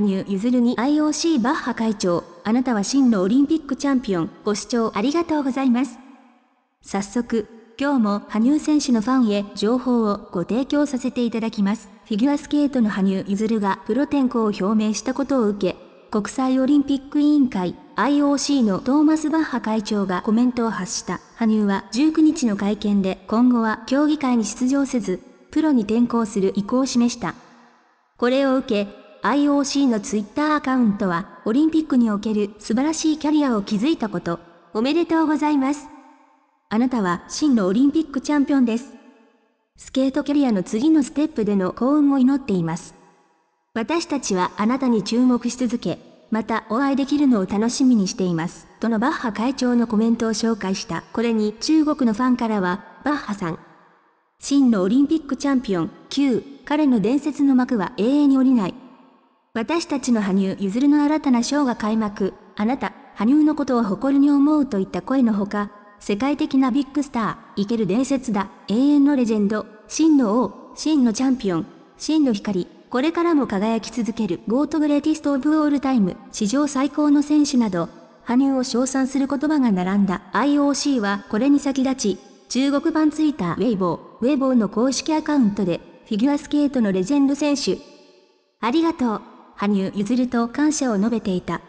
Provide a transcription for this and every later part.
羽生結弦に IOC バッハ会長、あなたは真のオリンピックチャンピオン、ご視聴ありがとうございます。早速、今日も羽生選手のファンへ情報をご提供させていただきます。フィギュアスケートの羽生結弦がプロ転向を表明したことを受け、国際オリンピック委員会 IOC のトーマス・バッハ会長がコメントを発した。羽生は19日の会見で今後は競技会に出場せず、プロに転向する意向を示した。これを受け、IOC のツイッターアカウントは、オリンピックにおける素晴らしいキャリアを築いたこと、おめでとうございます。あなたは真のオリンピックチャンピオンです。スケートキャリアの次のステップでの幸運を祈っています。私たちはあなたに注目し続け、またお会いできるのを楽しみにしています。とのバッハ会長のコメントを紹介した。これに中国のファンからは、バッハさん。真のオリンピックチャンピオン、9、彼の伝説の幕は永遠に降りない。私たちの羽生結弦の新たなショーが開幕、あなた、羽生のことを誇りに思うといった声のほか、世界的なビッグスター、生ける伝説だ、永遠のレジェンド、真の王、真のチャンピオン、真の光、これからも輝き続けるゴートグレーティストオブオールタイム、史上最高の選手など、羽生を称賛する言葉が並んだ IOC はこれに先立ち、中国版ツイッターウェイボー、ウェイボーの公式アカウントで、フィギュアスケートのレジェンド選手、ありがとう。羽生結弦と感謝を述べていた。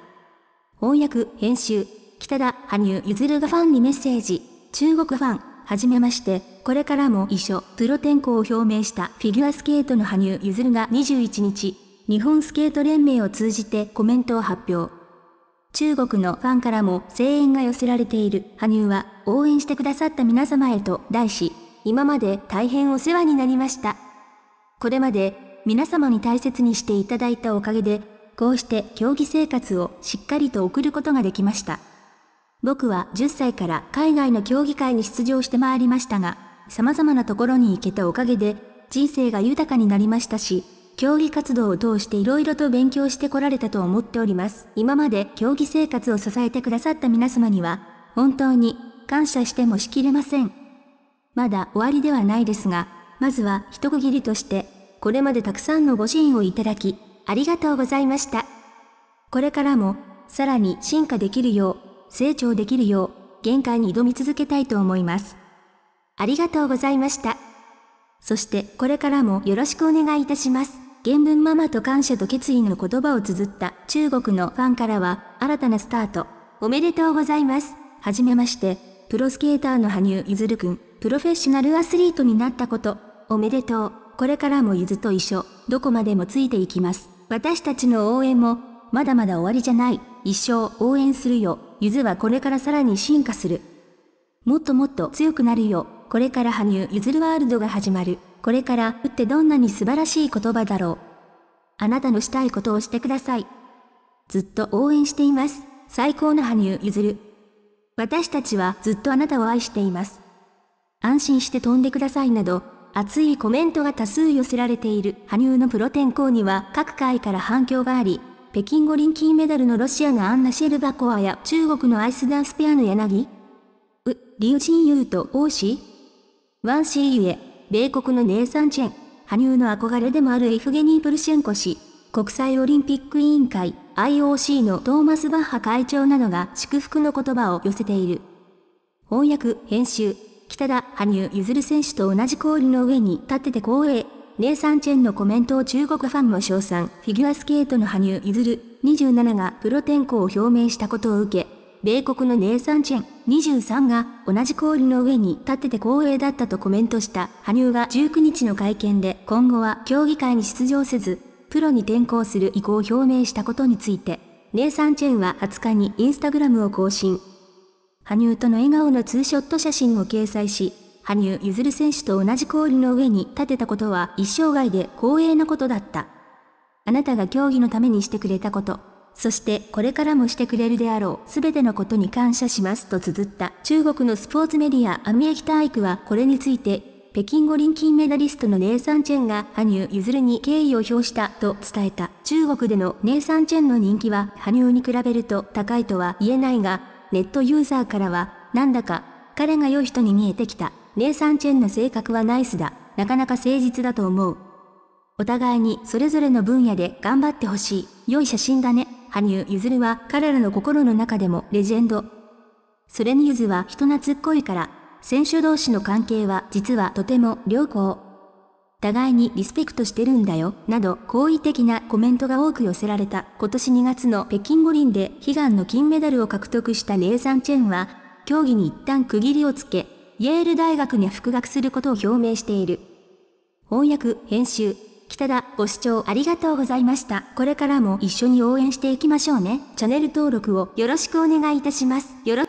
翻訳、編集、北田、羽生結弦がファンにメッセージ、中国ファン、はじめまして、これからも一緒、プロ転向を表明したフィギュアスケートの羽生結弦が21日、日本スケート連盟を通じてコメントを発表。中国のファンからも声援が寄せられている羽生は、応援してくださった皆様へと題し、今まで大変お世話になりました。これまで皆様に大切にしていただいたおかげで、こうして競技生活をしっかりと送ることができました。僕は10歳から海外の競技会に出場してまいりましたが、様々なところに行けたおかげで、人生が豊かになりましたし、競技活動を通して色々と勉強してこられたと思っております。今まで競技生活を支えてくださった皆様には、本当に感謝してもしきれません。まだ終わりではないですが、まずは一区切りとしてこれまでたくさんのご支援をいただき、ありがとうございました。これからも、さらに進化できるよう、成長できるよう、限界に挑み続けたいと思います。ありがとうございました。そして、これからもよろしくお願いいたします。原文ママと感謝と決意の言葉を綴った中国のファンからは、新たなスタート、おめでとうございます。はじめまして、プロスケーターの羽生結弦くん、プロフェッショナルアスリートになったこと、おめでとう。これからもゆずと一緒、どこまでもついていきます。私たちの応援も、まだまだ終わりじゃない。一生応援するよ。ゆずはこれからさらに進化する。もっともっと強くなるよ。これから羽生ゆずるワールドが始まる。これから打ってどんなに素晴らしい言葉だろう。あなたのしたいことをしてください。ずっと応援しています。最高の羽生ゆずる。私たちはずっとあなたを愛しています。安心して飛んでくださいなど、熱いコメントが多数寄せられている羽生のプロ転向には各界から反響があり、北京五輪金メダルのロシアのアンナ・シェルバコアや中国のアイスダンスペアの柳う、リュウ・シンユーと王子ワン・シーユエ、米国のネイサン・チェン、羽生の憧れでもあるエフゲニー・プルシェンコ氏、国際オリンピック委員会 IOC のトーマス・バッハ会長などが祝福の言葉を寄せている。翻訳、編集、北田、羽生結弦選手と同じ氷の上に立ってて光栄。ネイサンチェンのコメントを中国ファンも称賛。フィギュアスケートの羽生結弦27がプロ転向を表明したことを受け、米国のネイサン・チェン23が同じ氷の上に立ってて光栄だったとコメントした羽生が19日の会見で今後は競技会に出場せず、プロに転向する意向を表明したことについて、ネイサン・チェンは20日にインスタグラムを更新。羽生との笑顔のツーショット写真を掲載し、羽生結弦選手と同じ氷の上に立てたことは一生涯で光栄なことだった。あなたが競技のためにしてくれたこと、そしてこれからもしてくれるであろう全てのことに感謝しますと綴った中国のスポーツメディアアミエヒイクはこれについて北京五輪金メダリストのネイサン・チェンが羽生結弦に敬意を表したと伝えた中国でのネイサン・チェンの人気は羽生に比べると高いとは言えないがネットユーザーからは、なんだか、彼が良い人に見えてきた。姉さんチェンの性格はナイスだ。なかなか誠実だと思う。お互いにそれぞれの分野で頑張ってほしい。良い写真だね。羽生結弦は彼らの心の中でもレジェンド。それにゆずは人懐っこいから、選手同士の関係は実はとても良好。互いにリスペクトしてるんだよ、など好意的なコメントが多く寄せられた今年2月の北京五輪で悲願の金メダルを獲得したレイザン・チェンは、競技に一旦区切りをつけ、イェール大学に復学することを表明している。翻訳、編集、北田、ご視聴ありがとうございました。これからも一緒に応援していきましょうね。チャンネル登録をよろしくお願いいたします。よろ